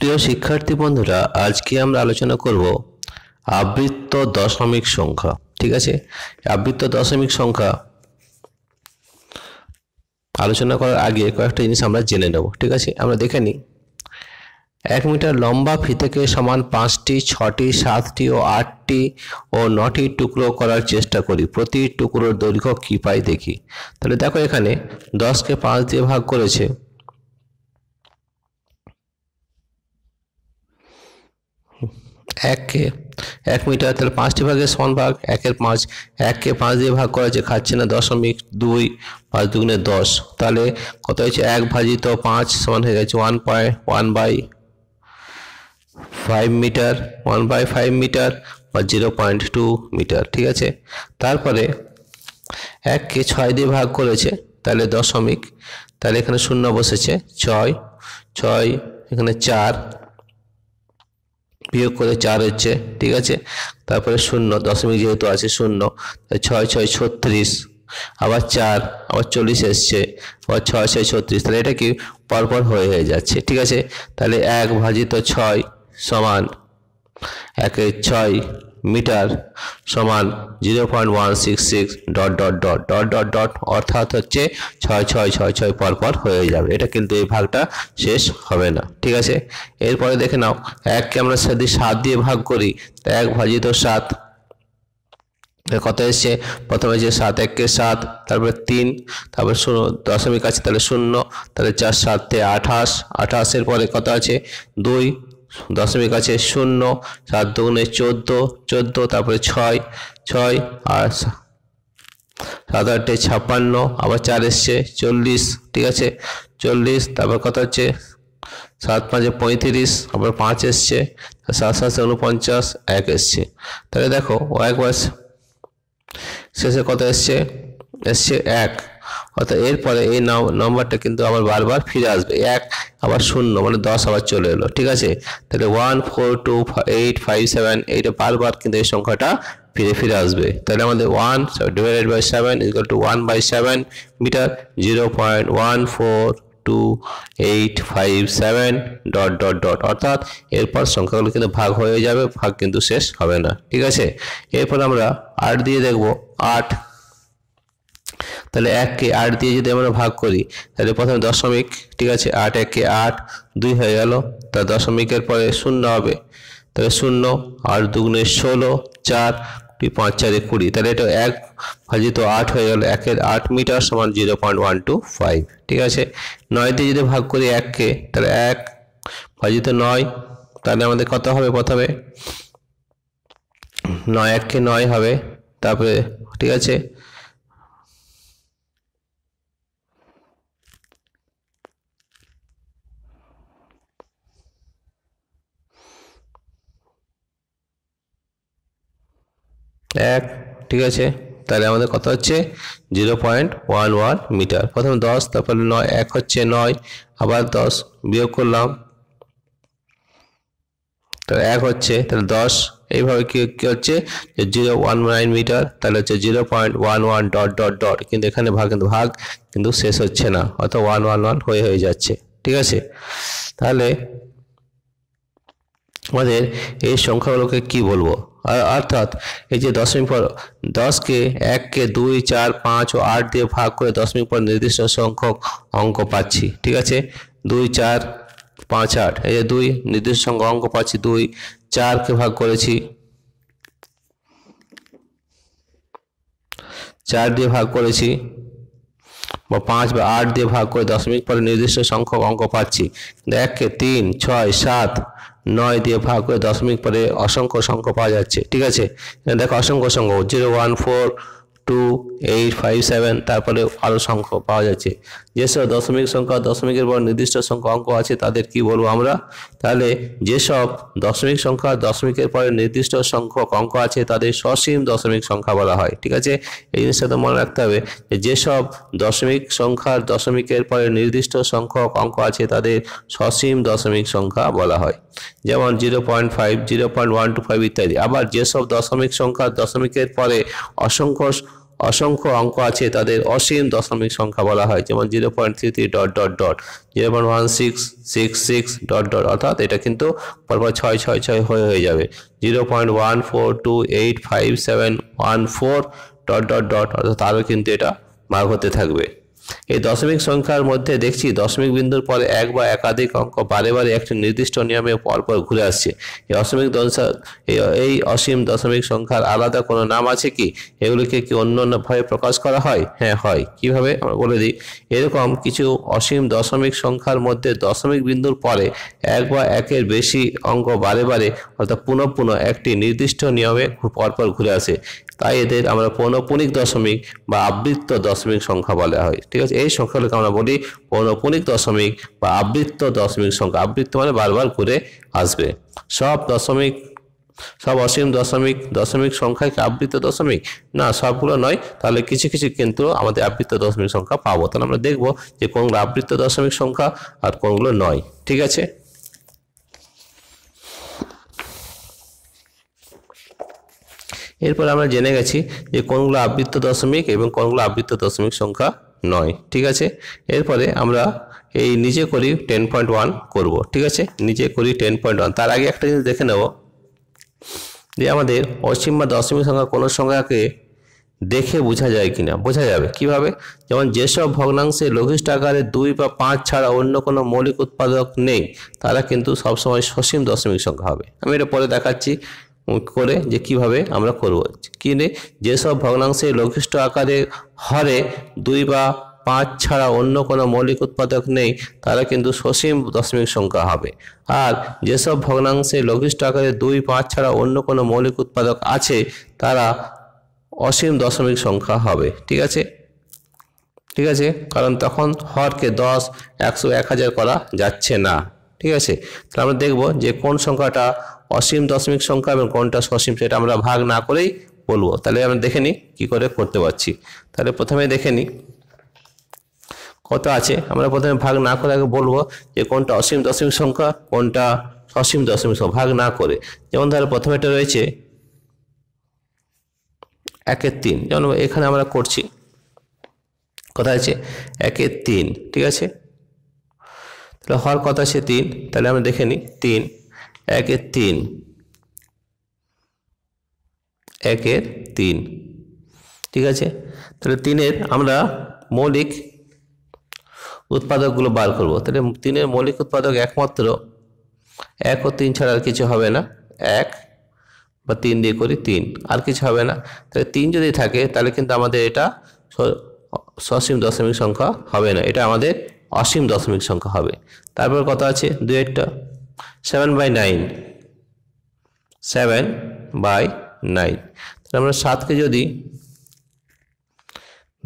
প্রিয় শিক্ষার্থী বন্ধুরা আজকে আমরা আলোচনা করব আবৃত্ত দশমিক সংখ্যা ঠিক আছে আবৃত্ত দশমিক সংখ্যা আলোচনা করার আগে কয়েকটা জিনিস আমরা জেনে নেব ঠিক আছে আমরা দেখে নিই এক মিটার লম্বা ফিতেকে সমান পাঁচটি ছটি সাতটি ও আটটি ও নটি টুকরো করার চেষ্টা করি প্রতি টুকরোর দৈর্ঘ্য কী পাই দেখি তাহলে দেখো এখানে দশকে পাঁচ দিয়ে ভাগ করেছে এককে এক মিটার তাহলে পাঁচটি ভাগের সমান ভাগ একের পাঁচ এককে পাঁচ দিয়ে ভাগ করা হয়েছে খাচ্ছে না দশমিক দুই পাঁচ দুগুণে দশ তাহলে কত হয়েছে এক ভাজিত পাঁচ সমান হয়ে গেছে one point one by five metre one by five metre বা জিরো পয়েন্ট টু মিটার ঠিক আছে তারপরে এককে ছয় দিয়ে ভাগ করেছে তাহলে দশমিক তাহলে এখানে শূন্য বসেছে ছয় ছয় এখানে চার বিয়োগ করে চার হচ্ছে ঠিক আছে তারপরে শূন্য দশমিক যেহেতু আছে শূন্য ছয় ছয় ছত্রিশ আবার চার আবার চল্লিশ এসছে আবার ছয় ছয় ছত্রিশ তাহলে এটা কি পরপর হয়ে হয়ে যাচ্ছে ঠিক আছে তাহলে এক ভাজিত ছয় সমান একের ছয় মিটার সমান zero point one six six dot dot dot dot dot dot অর্থাৎ হচ্ছে ছয় ছয় ছয় ছয় পরপর হয়ে যাবে এটা কিন্তু এই ভাগটা শেষ হবে না ঠিক আছে এরপরে দেখে নাও এককে আমরা যদি সাত দিয়ে ভাগ করি তা এক ভাজিত সাত কত এসছে প্রথমে যে সাত এককে সাত তারপরে তিন তারপর শূন্য দশমিক আছে তাহলে শূন্য তাহলে চার সাতে আঠাশ আঠাশের পরে কত আছে দুই দশমিক আছে শূন্য সাত দুগুণে চোদ্দো চোদ্দো তারপরে ছয় ছয় আর সাত আটে ছাপ্পান্ন আবার চার এসছে চল্লিশ ঠিক আছে চল্লিশ তারপর কত হচ্ছে সাত পাঁচে পঁয়ত্রিশ আবার পাঁচ এসছে সাত সাতশো উনপঞ্চাশ এক এসছে তাহলে দেখো ও একবার শেষে কত এসছে এসছে এক অর্থাৎ এরপরে এই নাম্বারটা কিন্তু আবার বারবার ফিরে আসবে এক আবার শূন্য মানে দশ আবার চলে এলো ঠিক আছে তাহলে one four two eight five seven এইটা বারবার কিন্তু এই সংখ্যাটা ফিরে ফিরে আসবে তাহলে আমাদের one divided by seven equal to one by seven metre zero point one four two eight five seven dot dot dot অর্থাৎ এরপর সংখ্যাগুলো কিন্তু ভাগ হয়ে যাবে ভাগ কিন্তু শেষ হবে না ঠিক আছে এরপর আমরা আট দিয়ে দেখব আট তাহলে এককে আট দিয়ে যদি আমরা ভাগ করি তাহলে প্রথমে দশমিক ঠিক আছে আট এককে আট দুই হয়ে গেল তা দশমিকের পরে শূন্য হবে তাহলে শূন্য আর দুগুণে ষোলো চার কুড়ি পাঁচ চারে কুড়ি তাহলে এটা এক ভাজিত আট হয়ে গেল একের আট মিটার সমান zero point one two five ঠিক আছে নয় দিয়ে যদি ভাগ করি এককে তাহলে এক ভাজিত নয় তাহলে আমাদের কত হবে প্রথমে নয় এককে নয় হবে তারপরে ঠিক আছে এক ঠিক আছে তাহলে আমাদের কত হচ্ছে zero point one one metre প্রথমে দশ তারপরে নয় এক হচ্ছে নয় আবার দশ বিয়োগ করলাম তাহলে এক হচ্ছে তাহলে দশ এইভাবে কী কী হচ্ছে যে জিরো ওয়ান নাইন মিটার তাহলে হচ্ছে zero point one one dot dot dot কিন্তু এখানে ভাগ কিন্তু ভাগ কিন্তু শেষ হচ্ছে না অর্থাৎ ওয়ান ওয়ান ওয়ান হয়ে হয়ে যাচ্ছে ঠিক আছে তাহলে আমাদের এই সংখ্যাগুলোকে কি বলবো অর্থাৎ এই যে দশমিক পর দশকে এককে দুই চার পাঁচ ও আট দিয়ে ভাগ করে দশমিক পর নির্দিষ্ট সংখ্যক অঙ্ক পাচ্ছি ঠিক আছে দুই চার পাঁচ আট এই যে দুই নির্দিষ্ট সংখ্যক অঙ্ক পাচ্ছি দুই চারকে ভাগ করেছি চার দিয়ে ভাগ করেছি বা পাঁচ বা আট দিয়ে ভাগ করে দশমিক পরে নির্দিষ্ট সংখ্যক অঙ্ক পাচ্ছি এককে তিন ছয় সাত নয় দিয়ে ভাগ করে দশমিক পরে অসংখ্য সংখ্যা পাওয়া যাচ্ছে ঠিক আছে দেখো অসংখ্য সংখ্যা zero one four two eight five seven তারপরে আরও সংখ্যা পাওয়া যাচ্ছে যেসব দশমিক সংখ্যা দশমিকের পর নির্দিষ্ট সংখ্যা অঙ্ক আছে তাদের কি বলবো আমরা তাহলে যেসব দশমিক সংখ্যা দশমিকের পরে নির্দিষ্ট সংখ্যক অঙ্ক আছে তাদের সসীম দশমিক সংখ্যা বলা হয় ঠিক আছে এই জিনিসটা তো মনে রাখতে হবে যেসব দশমিক সংখ্যার দশমিকের পরে নির্দিষ্ট সংখ্যক অঙ্ক আছে তাদের সসীম দশমিক সংখ্যা বলা হয় যেমন zero point five zero point one two five ইত্যাদি আবার যেসব দশমিক সংখ্যা দশমিকের পরে অসংখ্য অসংখ্য অঙ্ক আছে তাদের অসীম দশমিক সংখ্যা বলা হয় যেমন zero point three three dot dot dot zero point one six six six dot dot অর্থাৎ এটা কিন্তু পরপর ছয় ছয় ছয় হয়ে হয়ে যাবে zero point one four two eight five seven one four dot dot dot অর্থাৎ আরও কিন্তু এটা ভাগ হতে থাকবে এই দশমিক সংখ্যার মধ্যে দেখছি দশমিক বিন্দুর পরে এক বা একাধিক অঙ্ক বারে বারে একটি নির্দিষ্ট নিয়মে পরপর ঘুরে আসছে এই অসীমিক এই অসীম দশমিক সংখ্যার আলাদা কোনো নাম আছে কি এগুলিকে কি অন্য অন্যভাবে প্রকাশ করা হয় হ্যাঁ হয় কিভাবে আমরা বলে দিই এরকম কিছু অসীম দশমিক সংখ্যার মধ্যে দশমিক বিন্দুর পরে এক বা একের বেশি অঙ্ক বারে বারে অর্থাৎ পুনঃ পুনঃ একটি নির্দিষ্ট নিয়মে পরপর ঘুরে আসে তাই এদের আমরা পৌনপুনিক দশমিক বা আবৃত্ত দশমিক সংখ্যা বলা হয় ঠিক আছে এই সংখ্যাগুলোকে আমরা বলি পৌনপুনিক দশমিক বা আবৃত্ত দশমিক সংখ্যা আবৃত্ত মানে বারবার করে আসবে সব দশমিক সব অসীম দশমিক দশমিক সংখ্যায় আবৃত্ত দশমিক না সবগুলো নয় তাহলে কিছু কিছু কিন্তু আমাদের আবৃত্ত দশমিক সংখ্যা পাবো তাহলে আমরা দেখব যে কোনগুলো আবৃত্ত দশমিক সংখ্যা আর কোনগুলো নয় ঠিক আছে এরপর আমরা জেনে গেছি যে কোনগুলো আবৃত্ত দশমিক এবং কোনগুলো আবৃত্ত দশমিক সংখ্যা নয় ঠিক আছে এরপরে আমরা এই নিজে করি টেন পয়েন্ট ওয়ান করবো ঠিক আছে নিজে করি টেন পয়েন্ট ওয়ান তার আগে একটা জিনিস দেখে নেব যে আমাদের অসীম বা দশমিক সংখ্যা কোনো সংখ্যাকে দেখে বোঝা যায় কিনা বোঝা যাবে কিভাবে যেমন যেসব ভগ্নাংশে লঘিষ্ঠ আকারে দুই বা পাঁচ ছাড়া অন্য কোনো মৌলিক উৎপাদক নেই তারা কিন্তু সবসময় সসীম দশমিক সংখ্যা হবে আমি এটা পরে দেখাচ্ছি করে যে কিভাবে আমরা করব কিনে যেসব ভগ্নাংশে লঘিষ্ঠ আকারে হরে দুই বা পাঁচ ছাড়া অন্য কোনো মৌলিক উৎপাদক নেই তারা কিন্তু সসীম দশমিক সংখ্যা হবে আর যেসব ভগ্নাংশে লঘিষ্ঠ আকারে দুই পাঁচ ছাড়া অন্য কোনো মৌলিক উৎপাদক আছে তারা অসীম দশমিক সংখ্যা হবে ঠিক আছে ঠিক আছে কারণ তখন হরকে দশ একশো এক হাজার করা যাচ্ছে না ঠিক আছে তাহলে আমরা দেখব যে কোন সংখ্যাটা অসীম দশমিক সংখ্যা এবং কোনটা সসীম সেটা আমরা ভাগ না করেই বলবো তাহলে আমরা দেখে নিই কী করে করতে পারছি তাহলে প্রথমে দেখে নিই কত আছে আমরা প্রথমে ভাগ না করে আগে বলবো যে কোনটা অসীম দশমিক সংখ্যা কোনটা সসীম দশমিক সংখ্যা ভাগ না করে যেমন ধরো প্রথমে এটা রয়েছে একের তিন যেমন এখানে আমরা করছি কথা আছে একের তিন ঠিক আছে তাহলে হর কথা আছে তিন তাহলে আমরা দেখে নিই তিন একের তিন একের তিন ঠিক আছে তাহলে তিনের আমরা মৌলিক উৎপাদকগুলো বার করব তাহলে তিনের মৌলিক উৎপাদক একমাত্র এক ও তিন ছাড়া আর কিছু হবে না এক বা তিন দিয়ে করি তিন আর কিছু হবে না তাহলে তিন যদি থাকে তাহলে কিন্তু আমাদের এটা সসীম দশমিক সংখ্যা হবে না এটা আমাদের অসীম দশমিক সংখ্যা হবে তারপর কথা আছে দু একটা seven by nine seven by nine তাহলে আমরা সাতকে যদি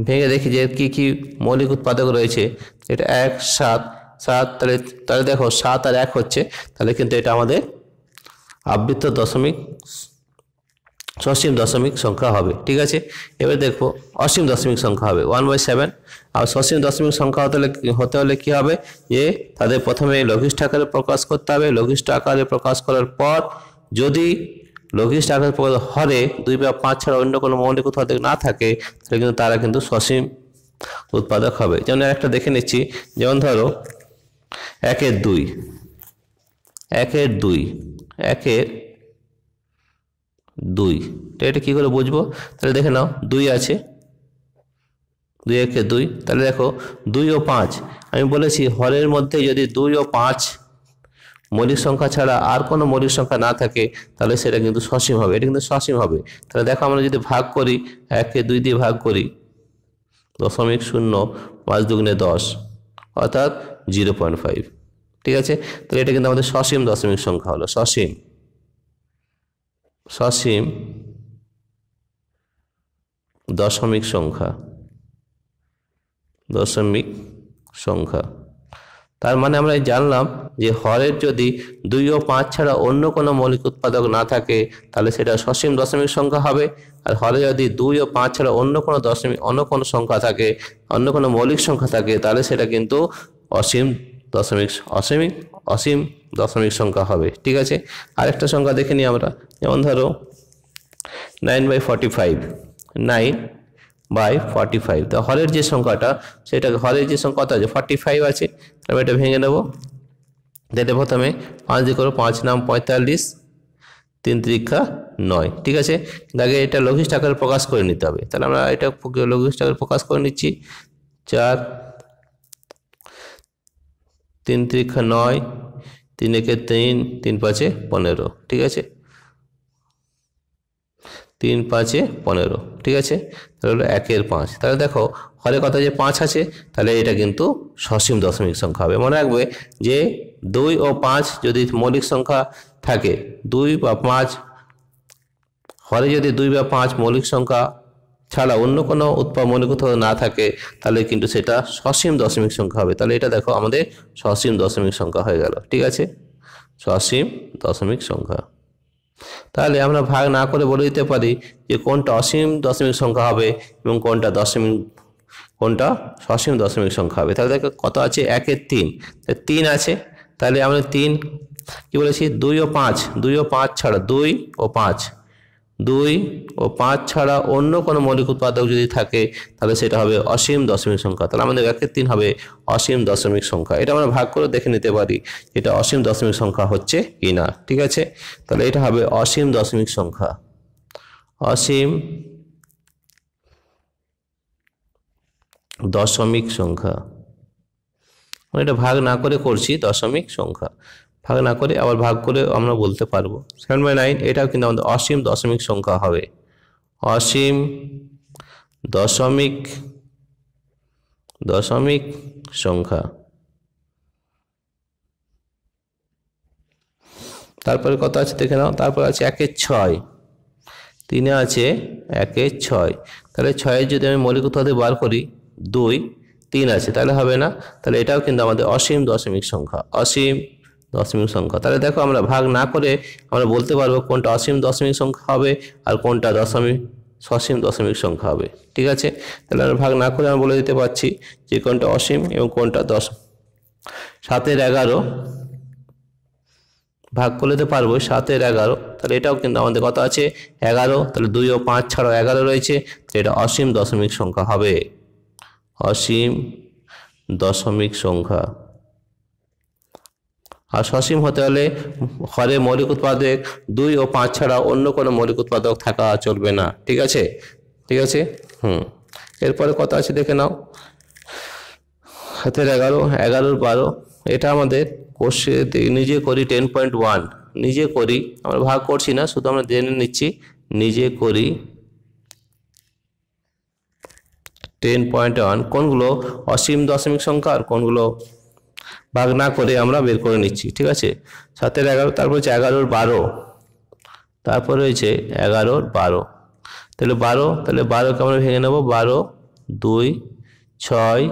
ভেঙে দেখি যে কি কি মৌলিক উৎপাদক রয়েছে এটা এক সাত সাত তাহলে তাহলে দেখো সাত আর এক হচ্ছে তাহলে কিন্তু এটা আমাদের আবৃত্ত দশমিক সসীম দশমিক সংখ্যা হবে ঠিক আছে এবার দেখবো অসীম দশমিক সংখ্যা হবে ওয়ান বাই সেভেন আর সসীম দশমিক সংখ্যা হতে হলে হতে হলে কী হবে যে তাদের প্রথমে লঘিষ্ঠ আকারে প্রকাশ করতে হবে লঘিষ্ঠ আকারে প্রকাশ করার পর যদি লঘিষ্ঠ আকারে প্রকাশ হরে দুই বা পাঁচ ছাড়া অন্য কোনো মৌলিক উৎপাদক না থাকে তাহলে কিন্তু তারা কিন্তু সসীম উৎপাদক হবে যেমন একটা দেখে নিচ্ছি যেমন ধরো একের দুই একের দুই একের দুই এটা কী করে বুঝবো তাহলে দেখে নাও দুই আছে দুই একে দুই তাহলে দেখো দুই ও পাঁচ আমি বলেছি হরের মধ্যে যদি দুই ও পাঁচ মৌলিক সংখ্যা ছাড়া আর কোনো মৌলিক সংখ্যা না থাকে তাহলে সেটা কিন্তু সসীম হবে এটা কিন্তু সসীম হবে তাহলে দেখো আমরা যদি ভাগ করি একে দুই দিয়ে ভাগ করি দশমিক শূন্য পাঁচ দুগুণে দশ অর্থাৎ জিরো পয়েন্ট ফাইভ ঠিক আছে তাহলে এটা কিন্তু আমাদের সসীম দশমিক সংখ্যা হলো সসীম সসীম দশমিক সংখ্যা দশমিক সংখ্যা তার মানে আমরা জানলাম যে হরের যদি দুই ও পাঁচ ছাড়া অন্য কোনো মৌলিক উৎপাদক না থাকে তাহলে সেটা সসীম দশমিক সংখ্যা হবে আর হরে যদি দুই ও পাঁচ ছাড়া অন্য কোনো দশমিক অন্য কোনো সংখ্যা থাকে অন্য কোনো মৌলিক সংখ্যা থাকে তাহলে সেটা কিন্তু অসীম দশমিক অসীমিক অসীম দশমিক সংখ্যা হবে ঠিক আছে আরেকটা সংখ্যা দেখে নিই আমরা যেমন ধরো nine by forty five nine by forty five তা হরের যে সংখ্যাটা সেটা হরের যে সংখ্যা কত আছে ফর্টি ফাইভ আছে আমি এটা ভেঙে নেব দেখে প্রথমে পাঁচ দিয়ে করো পাঁচ নাম পঁয়তাল্লিশ তিন তিরিক্ষা নয় ঠিক আছে আগে এটা লঘিষ্ঠ টাকার প্রকাশ করে নিতে হবে তাহলে আমরা এটা লঘিষ্ঠ টাকার প্রকাশ করে নিচ্ছি চার তিন তিরিক্ষা নয় তিন একে তিন তিন পাঁচে পনেরো ঠিক আছে তিন পাঁচে পনেরো ঠিক আছে তাহলে হলো একের পাঁচ তাহলে দেখো হরে কথা যে পাঁচ আছে তাহলে এটা কিন্তু সসীম দশমিক সংখ্যা হবে মনে রাখবে যে দুই ও পাঁচ যদি মৌলিক সংখ্যা থাকে দুই বা পাঁচ হরে যদি দুই বা পাঁচ মৌলিক সংখ্যা ছাড়া অন্য কোনো উৎপাদ মনে কোথাও না থাকে তাহলে কিন্তু সেটা সসীম দশমিক সংখ্যা হবে তাহলে এটা দেখো আমাদের সসীম দশমিক সংখ্যা হয়ে গেল ঠিক আছে সসীম দশমিক সংখ্যা তাহলে আমরা ভাগ না করে বলে দিতে পারি যে কোনটা অসীম দশমিক সংখ্যা হবে এবং কোনটা দশমিক কোনটা সসীম দশমিক সংখ্যা হবে তাহলে দেখো কত আছে একের তিন তিন আছে তাহলে আমরা তিন কি বলেছি দুই ও পাঁচ দুই ও পাঁচ ছাড়া দুই ও পাঁচ দুই ও পাঁচ ছাড়া অন্য কোনো মৌলিক উৎপাদক যদি থাকে তাহলে সেটা হবে অসীম দশমিক সংখ্যা তাহলে আমাদের একের তিন হবে অসীম দশমিক সংখ্যা এটা আমরা ভাগ করে দেখে নিতে পারি এটা অসীম দশমিক সংখ্যা হচ্ছে কি না ঠিক আছে তাহলে এটা হবে অসীম দশমিক সংখ্যা অসীম দশমিক সংখ্যা এটা ভাগ না করে করছি দশমিক সংখ্যা ভাগ না করে আবার ভাগ করে আমরা বলতে পারবো সেভেন বাই নাইন এটাও কিন্তু আমাদের অসীম দশমিক সংখ্যা হবে অসীম দশমিক দশমিক সংখ্যা তারপরে কত আছে দেখে নাও তারপরে আছে একের ছয় তিনে আছে একের ছয় তাহলে ছয়ের যদি আমি মৌলিক উৎপাদে বার করি দুই তিন আছে তাহলে হবে না তাহলে এটাও কিন্তু আমাদের অসীম দশমিক সংখ্যা অসীম দশমিক সংখ্যা তাহলে দেখো আমরা ভাগ না করে আমরা বলতে পারবো কোনটা অসীম দশমিক সংখ্যা হবে আর কোনটা দশমিক সসীম দশমিক সংখ্যা হবে ঠিক আছে তাহলে আমরা ভাগ না করে আমরা বলে দিতে পারছি যে কোনটা অসীম এবং কোনটা দশ সাতের এগারো ভাগ করে দিতে পারবো সাতের এগারো তাহলে এটাও কিন্তু আমাদের কথা আছে এগারো তাহলে দুই ও পাঁচ ছাড়াও এগারো রয়েছে এটা অসীম দশমিক সংখ্যা হবে অসীম দশমিক সংখ্যা আর সসীম হতে হলে হরে মৌলিক উৎপাদক দুই ও পাঁচ ছাড়া অন্য কোনো মৌলিক উৎপাদক থাকা চলবে না ঠিক আছে ঠিক আছে হুম এরপরে কথা আছে দেখে নাও হাতের এগারো এগারোর বারো এটা আমাদের কোর্সে নিজে করি টেন পয়েন্ট ওয়ান নিজে করি আমরা ভাগ করছি না শুধু আমরা জেনে নিচ্ছি নিজে করি টেন পয়েন্ট ওয়ান কোনগুলো অসীম দশমিক সংখ্যা আর কোনগুলো ভাগ না করে আমরা বের করে নিচ্ছি ঠিক আছে সাতের এগারো তারপর হচ্ছে এগারোর বারো তারপর রয়েছে এগারোর বারো তাহলে বারো তাহলে বারোকে আমরা ভেঙে নেব বারো দুই ছয়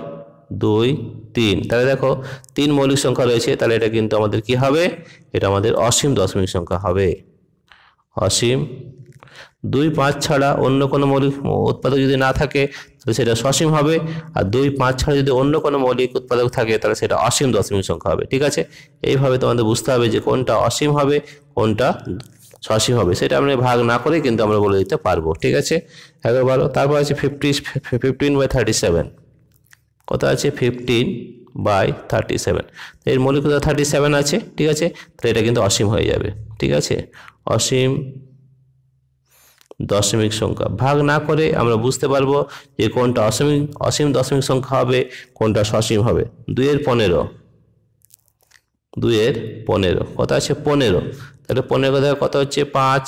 দুই তিন তাহলে দেখো তিন মৌলিক সংখ্যা রয়েছে তাহলে এটা কিন্তু আমাদের কি হবে এটা আমাদের অসীম দশমিক সংখ্যা হবে অসীম দুই পাঁচ ছাড়া অন্য কোনো মৌলিক উৎপাদক যদি না থাকে তাহলে সেটা সসীম হবে আর দুই পাঁচ ছাড়া যদি অন্য কোনো মৌলিক উৎপাদক থাকে তাহলে সেটা অসীম দশমিক সংখ্যা হবে ঠিক আছে এইভাবে তোমাদের বুঝতে হবে যে কোনটা অসীম হবে কোনটা সসীম হবে সেটা আমরা ভাগ না করে কিন্তু আমরা বলে দিতে পারবো ঠিক আছে এগারো বারো তারপর আছে fifty fifteen by thirty seven কত আছে ফিফটিন বাই থার্টি সেভেন এর মৌলিকতা থার্টি সেভেন আছে ঠিক আছে তাহলে এটা কিন্তু অসীম হয়ে যাবে ঠিক আছে অসীম দশমিক সংখ্যা ভাগ না করে আমরা বুঝতে পারবো যে কোনটা অসীমিক অসীম দশমিক সংখ্যা হবে কোনটা সসীম হবে দুইয়ের পনেরো দুইয়ের পনেরো কত আছে পনেরো তাহলে পনেরো কথা কত হচ্ছে পাঁচ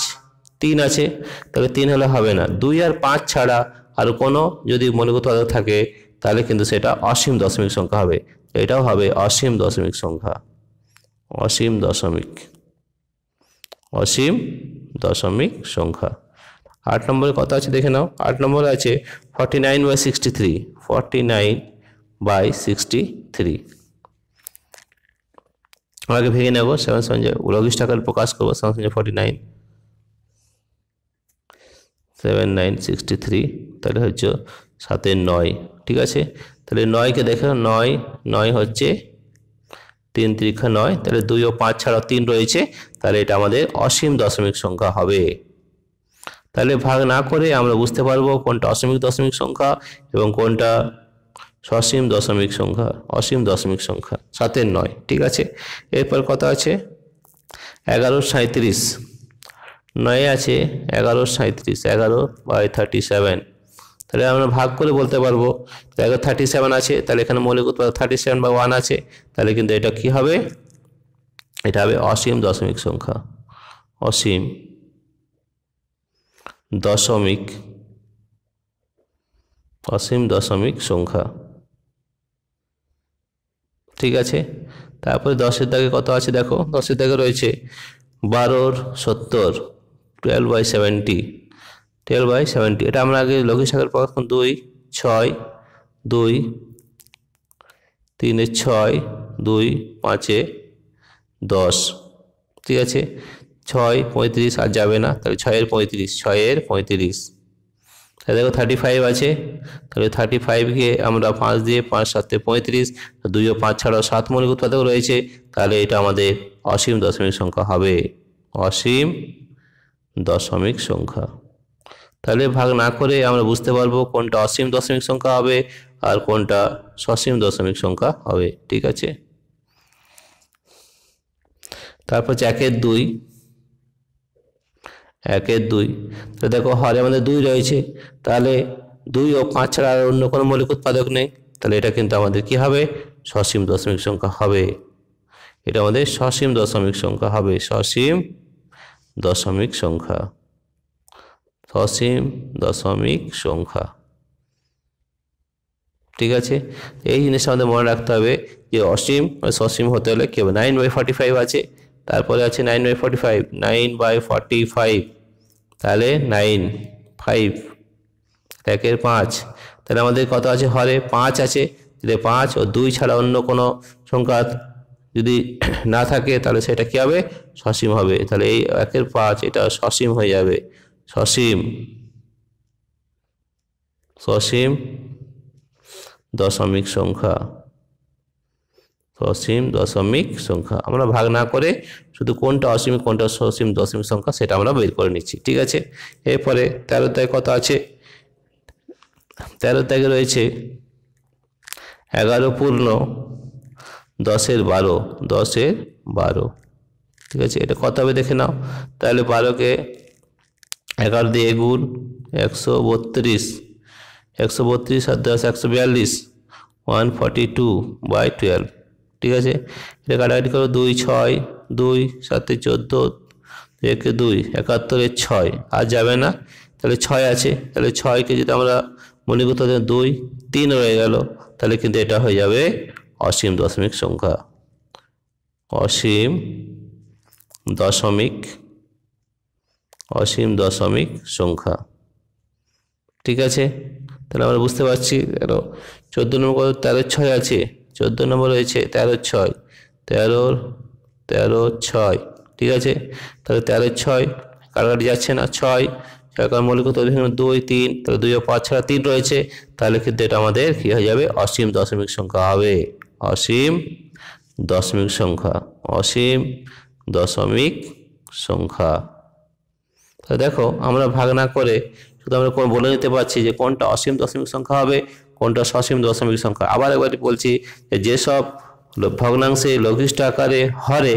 তিন আছে তাহলে তিন হলে হবে না দুই আর পাঁচ ছাড়া আর কোনো যদি মনোগত আদর থাকে তাহলে কিন্তু সেটা অসীম দশমিক সংখ্যা হবে এটাও হবে অসীম দশমিক সংখ্যা অসীম দশমিক অসীম দশমিক সংখ্যা আট নম্বরে কত আছে দেখে নাও আট নম্বরে আছে forty nine by sixty three forty nine by sixty three আমাকে ভেঙে নেব সেভেন সঞ্জয় উলগিস টাকার প্রকাশ করবো সেভেন সঞ্জয় forty nine seven nine sixty three তাহলে হচ্ছে সাতে নয় ঠিক আছে তাহলে নয়কে দেখো নয় নয় হচ্ছে তিন তিরিক্ষা নয় তাহলে দুই ও পাঁচ ছাড়া তিন রয়েছে তাহলে এটা আমাদের অসীম দশমিক সংখ্যা হবে তাহলে ভাগ না করে আমরা বুঝতে পারবো কোনটা অসীমিক দশমিক সংখ্যা এবং কোনটা সসীম দশমিক সংখ্যা অসীম দশমিক সংখ্যা সাতের নয় ঠিক আছে এরপর কথা আছে এগারো সাঁত্রিশ নয়ে আছে এগারো সাঁত্রিশ এগারো বাই থার্টি সেভেন তাহলে আমরা ভাগ করে বলতে পারবো এগারো থার্টি সেভেন আছে তাহলে এখানে মৌলিক উৎপাদন থার্টি সেভেন বা ওয়ান আছে তাহলে কিন্তু এটা কি হবে এটা হবে অসীম দশমিক সংখ্যা অসীম দশমিক অসীম দশমিক সংখ্যা ঠিক আছে তারপরে দশের দাগে কত আছে দেখো দশের দাগে রয়েছে বারোর সত্তর twelve by seventy twelve by seventy এটা আমরা আগে লঘু শাখার পর দুই ছয় দুই তিনে ছয় দুই পাঁচে দশ ঠিক আছে ছয় পঁয়ত্রিশ আর যাবে না তাহলে ছয়ের পঁয়ত্রিশ ছয়ের পঁয়ত্রিশ তাহলে দেখো থার্টি ফাইভ আছে তাহলে থার্টি ফাইভকে আমরা পাঁচ দিয়ে পাঁচ সাতে পঁয়ত্রিশ দুইও পাঁচ ছাড়াও সাত মৌলিক উৎপাদক রয়েছে তাহলে এটা আমাদের অসীম দশমিক সংখ্যা হবে অসীম দশমিক সংখ্যা তাহলে ভাগ না করে আমরা বুঝতে পারবো কোনটা অসীম দশমিক সংখ্যা হবে আর কোনটা সসীম দশমিক সংখ্যা হবে ঠিক আছে তারপর হচ্ছে একের দুই একের দুই তো দেখো হরে আমাদের দুই রয়েছে তাহলে দুই ও পাঁচ ছাড়া আর অন্য কোনো মৌলিক উৎপাদক নেই তাহলে এটা কিন্তু আমাদের কি হবে সসীম দশমিক সংখ্যা হবে এটা আমাদের সসীম দশমিক সংখ্যা হবে সসীম দশমিক সংখ্যা সসীম দশমিক সংখ্যা ঠিক আছে এই জিনিসটা আমাদের মনে রাখতে হবে যে অসীম সসীম হতে হলে হবে নাইন বাই ফর্টি ফাইভ আছে তারপরে আছে nine by forty five nine by forty five তাহলে নাইন ফাইভ একের পাঁচ তাহলে আমাদের কত আছে হরে পাঁচ আছে তাহলে পাঁচ ও দুই ছাড়া অন্য কোনো সংখ্যা যদি না থাকে তাহলে সেটা কী হবে সসীম হবে তাহলে এই একের পাঁচ এটা সসীম হয়ে যাবে সসীম সসীম দশমিক সংখ্যা সসীম দশমিক সংখ্যা আমরা ভাগ না করে শুধু কোনটা অসীম কোনটা সসীম দশমিক সংখ্যা সেটা আমরা বের করে নিচ্ছি ঠিক আছে এরপরে তেরো তাই কত আছে তেরো তাকে রয়েছে এগারো পূর্ণ দশের বারো দশের বারো ঠিক আছে এটা কত হবে দেখে নাও তাহলে বারোকে এগারো দিয়ে গুণ একশো বত্রিশ একশো বত্রিশ আর দশ একশো বিয়াল্লিশ one forty two by twelve ঠিক আছে এটা কাটাকাটি করো দুই ছয় দুই সাতে চোদ্দো একে দুই একাত্তরের ছয় আর যাবে না তাহলে ছয় আছে তাহলে ছয়কে যদি আমরা মনে করতে দুই তিন রয়ে গেল তাহলে কিন্তু এটা হয়ে যাবে অসীম দশমিক সংখ্যা অসীম দশমিক অসীম দশমিক সংখ্যা ঠিক আছে তাহলে আমরা বুঝতে পারছি চোদ্দ নম্বর কত তেরো ছয় আছে চোদ্দ নম্বর রয়েছে তেরো ছয় তেরোর তেরো ছয় ঠিক আছে তাহলে তেরো ছয় কাটাকাটি যাচ্ছে না ছয় সরকার মৌলিক অভিযান দুই তিন তাহলে দুই পাঁচ ছাড়া তিন রয়েছে তাহলে কিন্তু এটা আমাদের কী হয়ে যাবে অসীম দশমিক সংখ্যা হবে অসীম দশমিক সংখ্যা অসীম দশমিক সংখ্যা তাহলে দেখো আমরা ভাগ না করে শুধু আমরা বলে নিতে পারছি যে কোনটা অসীম দশমিক সংখ্যা হবে কোনটা সসীম দশমিক সংখ্যা আবার একবার বলছি যেসব ভগ্নাংশে লঘিষ্ঠ আকারে হরে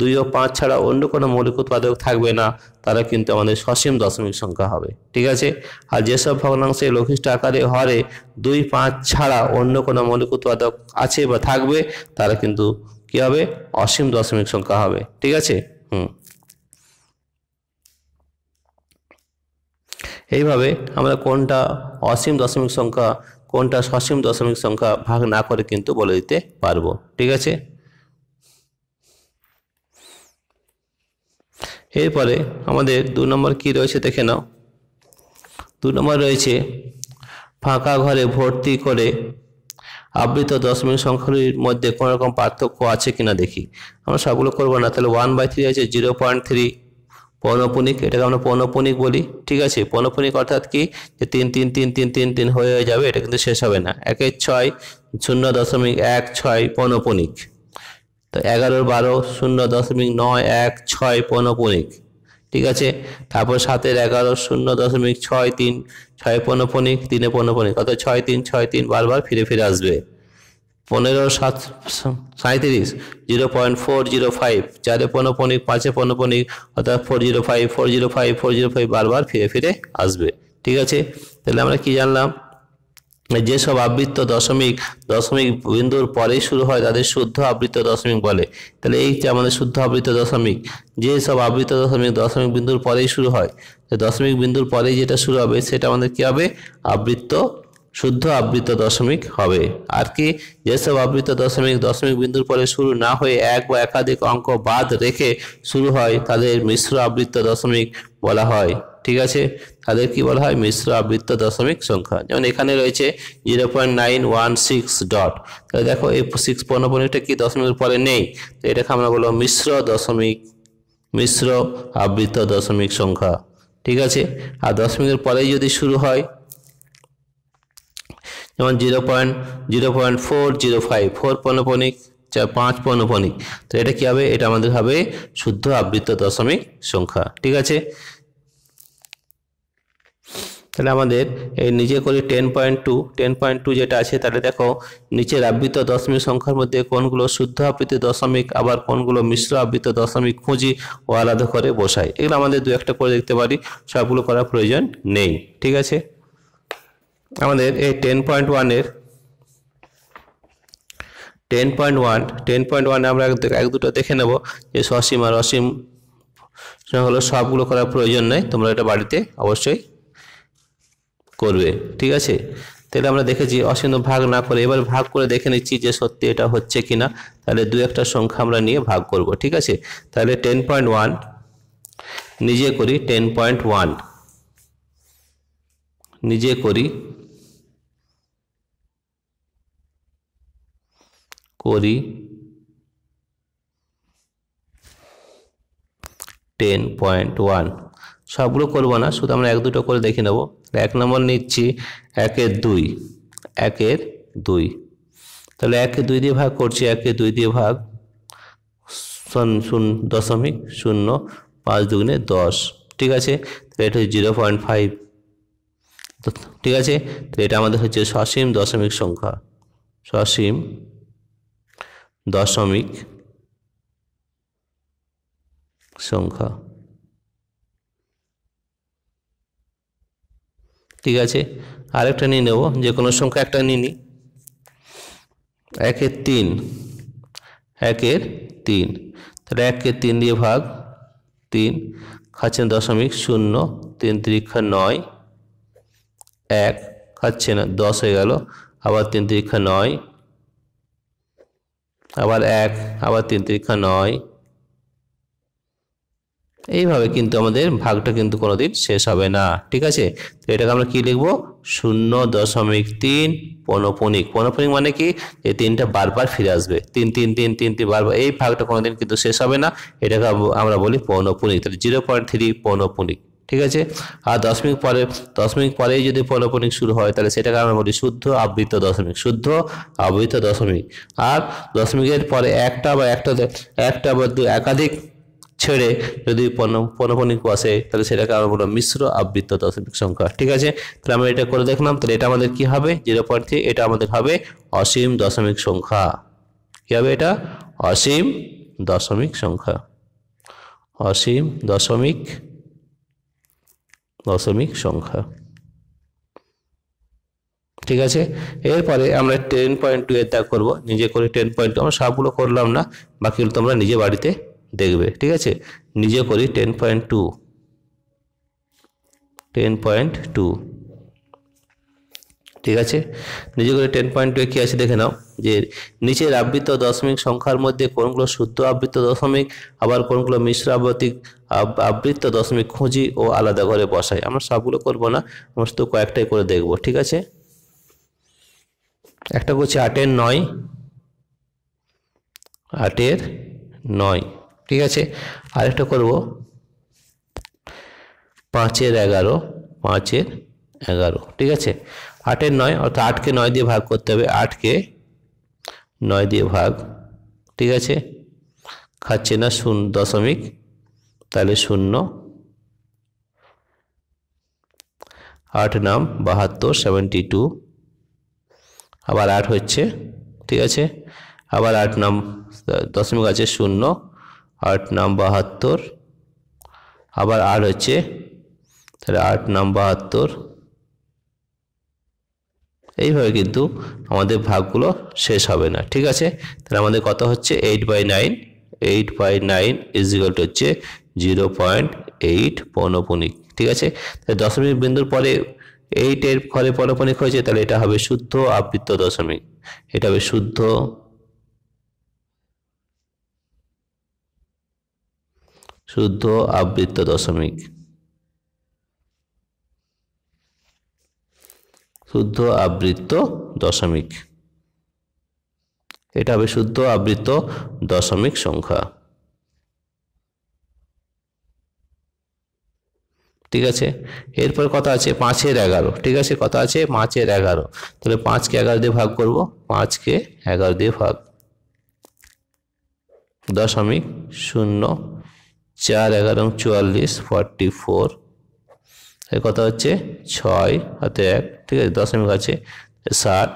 দুই ও পাঁচ ছাড়া অন্য কোনো মৌলিক উৎপাদক থাকবে না তারা কিন্তু আমাদের সসীম দশমিক সংখ্যা হবে ঠিক আছে আর যেসব ভগ্নাংশে লঘিষ্ঠ আকারে হরে দুই পাঁচ ছাড়া অন্য কোনো মৌলিক উৎপাদক আছে বা থাকবে তারা কিন্তু কী হবে অসীম দশমিক সংখ্যা হবে ঠিক আছে হুম এইভাবে আমরা কোনটা অসীম দশমিক সংখ্যা কোনটা সসীম দশমিক সংখ্যা ভাগ না করে কিন্তু বলে দিতে পারবো ঠিক আছে এরপরে আমাদের দু নম্বর কি রয়েছে দেখে নাও দু নম্বর রয়েছে ফাঁকা ঘরে ভর্তি করে আবৃত দশমিক সংখ্যাগুলির মধ্যে কোনো রকম পার্থক্য আছে কিনা দেখি আমরা সবগুলো করবো না তাহলে ওয়ান বাই থ্রি আছে জিরো পয়েন্ট থ্রি পনপনিক এটাকে আমরা পনপনিক বলি ঠিক আছে পনপনিক অর্থাৎ কি যে তিন তিন তিন তিন তিন তিন হয়ে যাবে এটা কিন্তু শেষ হবে না একের ছয় শূন্য দশমিক এক ছয় পনপনিক তো এগারোর বারো শূন্য দশমিক নয় এক ছয় পনপনিক ঠিক আছে তারপর সাতের এগারো শূন্য দশমিক ছয় তিন ছয় পনপনিক তিনে পনপনিক অর্থাৎ ছয় তিন ছয় তিন বারবার ফিরে ফিরে আসবে পনেরো সাত সাঁত্রিশ zero point four zero five চারে পনপনিক পাঁচে পনপনিক অর্থাৎ four zero five four zero five four zero five বারবার ফিরে ফিরে আসবে ঠিক আছে তাহলে আমরা কি জানলাম যেসব আবৃত্ত দশমিক দশমিক বিন্দুর পরেই শুরু হয় তাদের শুদ্ধ আবৃত্ত দশমিক বলে তাহলে এই যে আমাদের শুদ্ধ আবৃত্ত দশমিক যেসব আবৃত্ত দশমিক দশমিক বিন্দুর পরেই শুরু হয় দশমিক বিন্দুর পরেই যেটা শুরু হবে সেটা আমাদের কী হবে আবৃত্ত শুদ্ধ আবৃত দশমিক হবে আর কি যেসব আবৃত দশমিক দশমিক বিন্দুর পরে শুরু না হয়ে এক বা একাধিক অঙ্ক বাদ রেখে শুরু হয় তাদের মিশ্র আবৃত্ত দশমিক বলা হয় ঠিক আছে তাদের কি বলা হয় মিশ্র আবৃত্ত দশমিক সংখ্যা যেমন এখানে রয়েছে zero point nine one six dot তাহলে দেখো এই সিক্স পনেরোটা কি দশমিকের পরে নেই তো এটাকে আমরা বলবো মিশ্র দশমিক মিশ্র আবৃত্ত দশমিক সংখ্যা ঠিক আছে আর দশমিকের পরেই যদি শুরু হয় যেমন zero point zero point four zero five four পণ্যপণিক চার পাঁচ পনপনিক তো এটা কী হবে এটা আমাদের হবে শুদ্ধ আবৃত্ত দশমিক সংখ্যা ঠিক আছে তাহলে আমাদের এই নিজে করি ten point two ten point two যেটা আছে তাহলে দেখো নিচের আবৃত্ত দশমিক সংখ্যার মধ্যে কোনগুলো শুদ্ধ আবৃত দশমিক আবার কোনগুলো মিশ্র আবৃত্ত দশমিক খুঁজি ও আলাদা করে বসাই এগুলো আমাদের দু একটা করে দেখতে পারি সবগুলো করার প্রয়োজন নেই ঠিক আছে আমাদের এই টেন পয়েন্ট ওয়ানের ten point one ten point ওয়ানে আমরা এক দুটো দেখে নেব যে সসীম আর অসীম হলো সবগুলো করার প্রয়োজন নেই তোমরা এটা বাড়িতে অবশ্যই করবে ঠিক আছে তাহলে আমরা দেখেছি অসীম ভাগ না করে এবার ভাগ করে দেখে নিচ্ছি যে সত্যি এটা হচ্ছে কি না তাহলে দু একটা সংখ্যা আমরা নিয়ে ভাগ করব ঠিক আছে তাহলে টেন পয়েন্ট ওয়ান নিজে করি টেন পয়েন্ট ওয়ান নিজে করি করি টেন পয়েন্ট ওয়ান সবগুলো করবো না শুধু আমরা এক দুটো করে দেখে নেব এক নম্বর নিচ্ছি একের দুই একের দুই তাহলে একে দুই দিয়ে ভাগ করছি একে দুই দিয়ে ভাগ শূন্য দশমিক শূন্য পাঁচ দুগুণে দশ ঠিক আছে এটা জিরো পয়েন্ট ফাইভ তো ঠিক আছে তো এটা আমাদের হচ্ছে সসীম দশমিক সংখ্যা সসীম দশমিক সংখ্যা ঠিক আছে আরেকটা নিয়ে নেব যে কোনো সংখ্যা একটা নিয়ে নিই একের তিন একের তিন তাহলে এককে তিন দিয়ে ভাগ তিন খাচ্ছেন দশমিক শূন্য তিন তিরিক্ষা নয় এক খাচ্ছে না দশ হয়ে গেল আবার তিন তিরিক্ষা নয় আবার এক আবার তিন তিরিক্ষা নয় এইভাবে কিন্তু আমাদের ভাগটা কিন্তু কোনোদিন শেষ হবে না ঠিক আছে তো এটাকে আমরা কি লিখবো শূন্য দশমিক তিন পনপনিক পনপনিক মানে কি এই তিনটা বারবার ফিরে আসবে তিন তিন তিন তিন তিন বারবার এই ভাগটা কোনোদিন কিন্তু শেষ হবে না এটাকে আমরা বলি পনপনিক তাহলে জিরো পয়েন্ট থ্রি পনপনিক ঠিক আছে আর দশমিক পরে দশমিক পরেই যদি পলোপনিক শুরু হয় তাহলে সেটাকে আমরা বলি শুদ্ধ আবৃত দশমিক শুদ্ধ আবৃত দশমিক আর দশমিকের পরে একটা বা একটা একটা বা দু একাধিক ছেড়ে যদি পনপনিক বসে তাহলে সেটাকে আমরা বলবো মিশ্র আবৃত্ত দশমিক সংখ্যা ঠিক আছে তাহলে আমরা এটা করে দেখলাম তাহলে এটা আমাদের কি হবে জিরো পয়েন্ট থ্রি এটা আমাদের হবে অসীম দশমিক সংখ্যা কী হবে এটা অসীম দশমিক সংখ্যা অসীম দশমিক দশমিক সংখ্যা ঠিক আছে এরপরে আমরা টেন পয়েন্ট টু এর দাগ করবো নিজে করে টেন পয়েন্ট আমরা সবগুলো করলাম না বাকিগুলো তোমরা নিজে বাড়িতে দেখবে ঠিক আছে নিজে করি ten point two ten point two ঠিক আছে নিজে করে টেন পয়েন্ট টু কী আছে দেখে নাও যে নিচের আবৃত দশমিক সংখ্যার মধ্যে কোনগুলো শুদ্ধ আবৃত দশমিক আবার কোনগুলো মিশ্র আবৃত্তিক আবৃত্ত দশমিক খুঁজি ও আলাদা করে বসাই আমরা সবগুলো করব না আমরা শুধু কয়েকটাই করে দেখব ঠিক আছে একটা করছি আটের নয় আটের নয় ঠিক আছে আরেকটা করব পাঁচের এগারো পাঁচের এগারো ঠিক আছে আটের নয় অর্থাৎ আটকে নয় দিয়ে ভাগ করতে হবে আটকে নয় দিয়ে ভাগ ঠিক আছে খাচ্ছে না শূন্য দশমিক তাহলে শূন্য আট নাম বাহাত্তর সেভেন্টি টু আবার আট হচ্ছে ঠিক আছে আবার আট নাম দশমিক আছে শূন্য আট নাম বাহাত্তর আবার আট হচ্ছে তাহলে আট নাম বাহাত্তর এইভাবে কিন্তু আমাদের ভাগগুলো শেষ হবে না ঠিক আছে তাহলে আমাদের কত হচ্ছে eight by nine eight by nine equal to হচ্ছে জিরো পয়েন্ট এইট পনপনিক ঠিক আছে তাহলে দশমিক বিন্দুর পরে এইটের ফলে পনপনিক হয়েছে তাহলে এটা হবে শুদ্ধ আবৃত্ত দশমিক এটা হবে শুদ্ধ শুদ্ধ আবৃত্ত দশমিক শুদ্ধ আবৃত্ত দশমিক এটা হবে শুদ্ধ আবৃত্ত দশমিক সংখ্যা ঠিক আছে এরপর কথা আছে পাঁচের এগারো ঠিক আছে কথা আছে পাঁচের এগারো তাহলে পাঁচকে এগারো দিয়ে ভাগ করব পাঁচকে এগারো দিয়ে ভাগ দশমিক শূন্য চার এগারো চুয়াল্লিশ ফর্টি ফোর কত হচ্ছে ছয় হাতে এক ঠিক আছে দশমিক আছে ষাট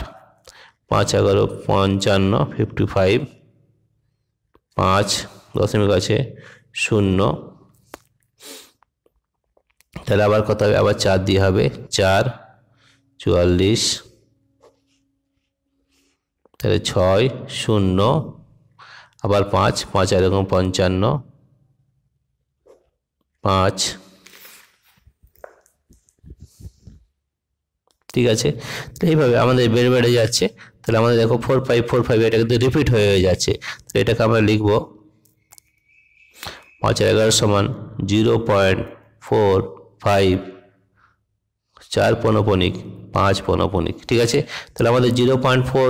পাঁচ এগারো পঞ্চান্ন ফিফটি ফাইভ পাঁচ দশমিক আছে শূন্য তাহলে আবার কত হবে আবার চার দিয়ে হবে চার চুয়াল্লিশ তাহলে ছয় শূন্য আবার পাঁচ পাঁচ এরকম পঞ্চান্ন পাঁচ ঠিক আছে তো এইভাবে আমাদের বেড়ে বেড়ে যাচ্ছে তাহলে আমাদের দেখো ফোর ফাইভ ফোর ফাইভ এটা কিন্তু রিপিট হয়ে হয়ে যাচ্ছে তো এটাকে আমরা লিখব পাঁচ এগারো সমান জিরো পয়েন্ট ফোর ফাইভ চার পনপনিক পাঁচ পনপনিক ঠিক আছে তাহলে আমাদের zero point four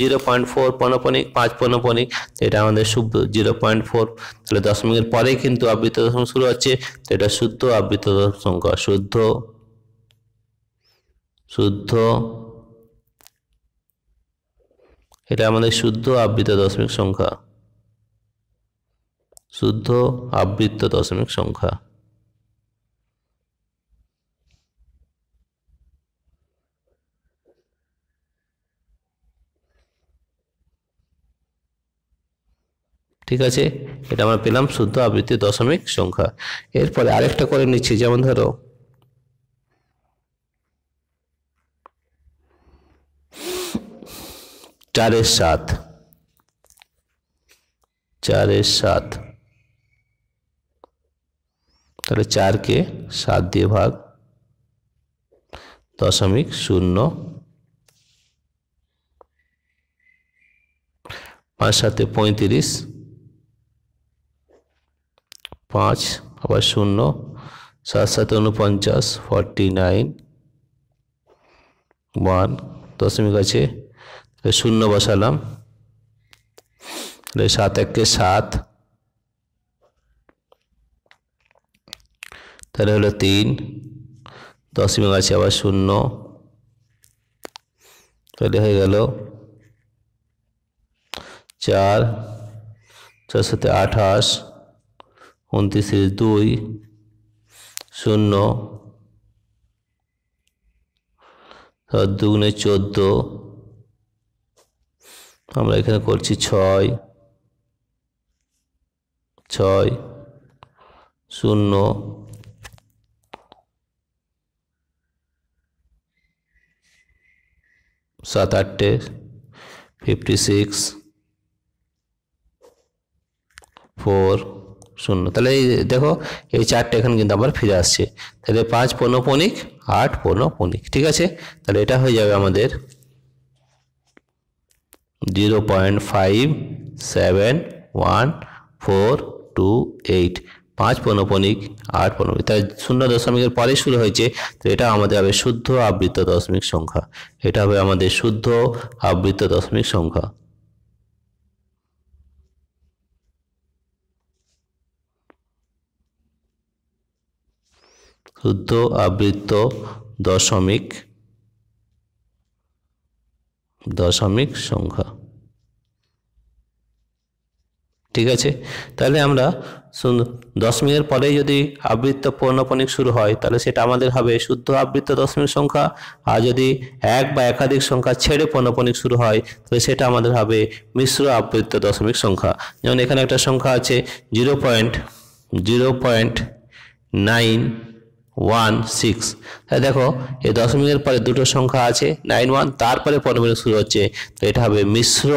zero point four পনপনিক পাঁচ পনপনিক এটা আমাদের শুদ্ধ জিরো পয়েন্ট ফোর তাহলে দশমিকের পরে কিন্তু আবৃত্ত দশমিক শুরু হচ্ছে তো এটা শুদ্ধ আবৃত্ত সংখ্যা শুদ্ধ শুদ্ধ এটা আমাদের শুদ্ধ আবৃত দশমিক সংখ্যা শুদ্ধ আবৃত্ত দশমিক সংখ্যা ঠিক আছে এটা আমরা পেলাম শুদ্ধ আবৃত্তি দশমিক সংখ্যা এরপরে আরেকটা করে নিচ্ছি যেমন ধরো চারের সাত চারের সাত তাহলে চারকে সাত দিয়ে ভাগ দশমিক শূন্য পাঁচ সাথে পঁয়ত্রিশ পাঁচ আবার শূন্য সাত সাথে উনপঞ্চাশ ফর্টি নাইন ওয়ান দশমিক আছে শূন্য বসালাম সাত এককে সাত তাহলে হলো তিন দশমিক আছে আবার শূন্য তাহলে হয়ে গেল চার চার সাথে আঠাশ উনত্রিশ দুই শূন্য দুগুণে চোদ্দো আমরা এখানে করছি ছয় ছয় শূন্য সাত আটটে ফিফটি সিক্স ফোর শূন্য তাহলে এই দেখো এই চারটে এখানে কিন্তু আবার ফিরে আসছে তাহলে পাঁচ পনিক আট পনিক ঠিক আছে তাহলে এটা হয়ে যাবে আমাদের zero point five seven one four two eight পাঁচ পনপনিক আট পনপনিক তাই শূন্য দশমিকের পরে শুরু হয়েছে তো এটা আমাদের হবে শুদ্ধ আবৃত দশমিক সংখ্যা এটা হবে আমাদের শুদ্ধ আবৃত দশমিক সংখ্যা শুদ্ধ আবৃত দশমিক দশমিক সংখ্যা ঠিক আছে তাহলে আমরা দশমিকের পরে যদি আবৃত্ত পূর্ণপণিক শুরু হয় তাহলে সেটা আমাদের হবে শুদ্ধ আবৃত্ত দশমিক সংখ্যা আর যদি এক বা একাধিক সংখ্যা ছেড়ে পূর্ণপণিক শুরু হয় তাহলে সেটা আমাদের হবে মিশ্র আবৃত্ত দশমিক সংখ্যা যেমন এখানে একটা সংখ্যা আছে zero point zero point nine one six তাই দেখো এই দশমিকের পরে দুটো সংখ্যা আছে নাইন ওয়ান তারপরে পনেরো শুরু হচ্ছে তো এটা হবে মিশ্র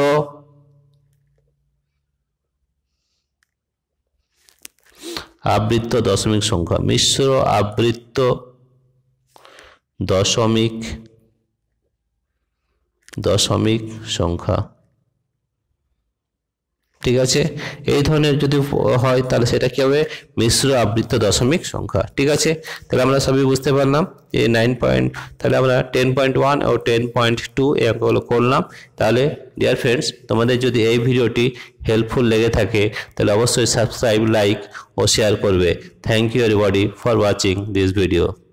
আবৃত্ত দশমিক সংখ্যা মিশ্র আবৃত্ত দশমিক দশমিক সংখ্যা ঠিক আছে এই ধরনের যদি হয় তাহলে সেটা কি হবে মিশ্র আবৃত্ত দশমিক সংখ্যা ঠিক আছে তাহলে আমরা সবই বুঝতে পারলাম যে নাইন পয়েন্ট তাহলে আমরা টেন পয়েন্ট ওয়ান ও টেন পয়েন্ট টু এই অঙ্কগুলো করলাম তাহলে ডিয়ার ফ্রেন্ডস তোমাদের যদি এই ভিডিওটি হেল্পফুল লেগে থাকে তাহলে অবশ্যই সাবস্ক্রাইব লাইক ও শেয়ার করবে thank you everybody for watching this video